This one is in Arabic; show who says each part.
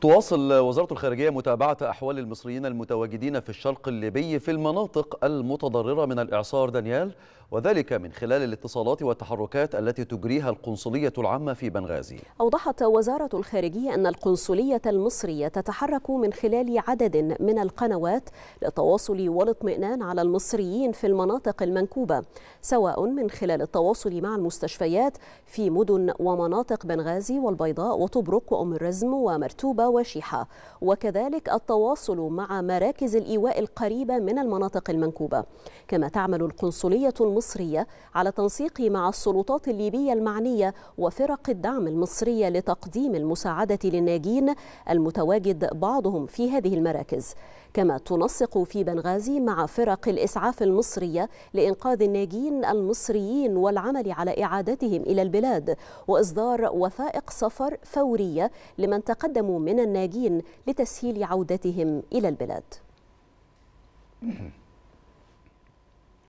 Speaker 1: تواصل وزارة الخارجية متابعة أحوال المصريين المتواجدين في الشرق الليبي في المناطق المتضررة من الإعصار دانيال وذلك من خلال الاتصالات والتحركات التي تجريها القنصلية العامة في بنغازي
Speaker 2: أوضحت وزارة الخارجية أن القنصلية المصرية تتحرك من خلال عدد من القنوات للتواصل والاطمئنان على المصريين في المناطق المنكوبة سواء من خلال التواصل مع المستشفيات في مدن ومناطق بنغازي والبيضاء وطبرق وأم الرزم ومرتوبة وشيحة وكذلك التواصل مع مراكز الإيواء القريبة من المناطق المنكوبة كما تعمل القنصلية المصرية على تنسيق مع السلطات الليبية المعنية وفرق الدعم المصرية لتقديم المساعدة للناجين المتواجد بعضهم في هذه المراكز كما تنسق في بنغازي مع فرق الإسعاف المصرية لإنقاذ الناجين المصريين والعمل على إعادتهم إلى البلاد وإصدار وثائق سفر فورية لمن تقدموا من من الناجين لتسهيل عودتهم إلى البلاد